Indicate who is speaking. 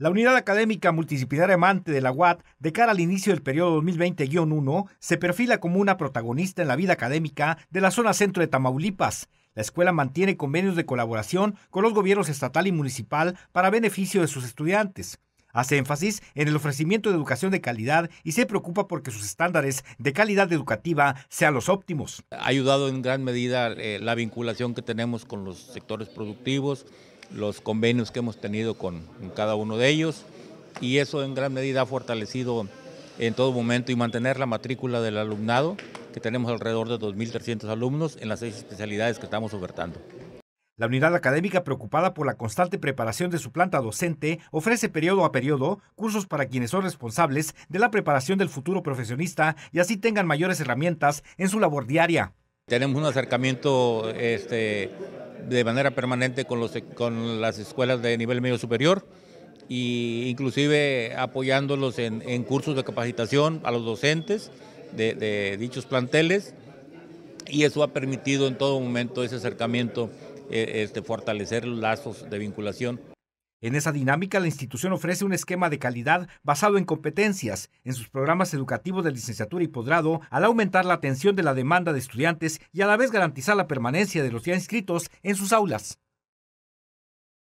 Speaker 1: La unidad académica multidisciplinaria amante de la UAT, de cara al inicio del periodo 2020-1, se perfila como una protagonista en la vida académica de la zona centro de Tamaulipas. La escuela mantiene convenios de colaboración con los gobiernos estatal y municipal para beneficio de sus estudiantes. Hace énfasis en el ofrecimiento de educación de calidad y se preocupa porque sus estándares de calidad educativa sean los óptimos.
Speaker 2: Ha ayudado en gran medida eh, la vinculación que tenemos con los sectores productivos, los convenios que hemos tenido con, cada uno de ellos y eso en gran medida ha fortalecido en todo momento y mantener la matrícula del alumnado, que tenemos alrededor de 2.300 alumnos en las seis especialidades que estamos ofertando.
Speaker 1: La unidad académica, preocupada por la constante preparación de su planta docente, ofrece periodo a periodo cursos para quienes son responsables de la preparación del futuro profesionista y así tengan mayores herramientas en su labor diaria.
Speaker 2: Tenemos un acercamiento este, de manera permanente con, los, con las escuelas de nivel medio superior e inclusive apoyándolos en, cursos de capacitación a los docentes de, dichos planteles y eso ha permitido en todo momento ese acercamiento, eh, este, fortalecer los lazos de vinculación. En esa dinámica,
Speaker 1: la institución ofrece un esquema de calidad basado en competencias en sus programas educativos de licenciatura y podrado al aumentar la atención de la demanda de estudiantes y a la vez garantizar la permanencia de los ya inscritos en sus aulas.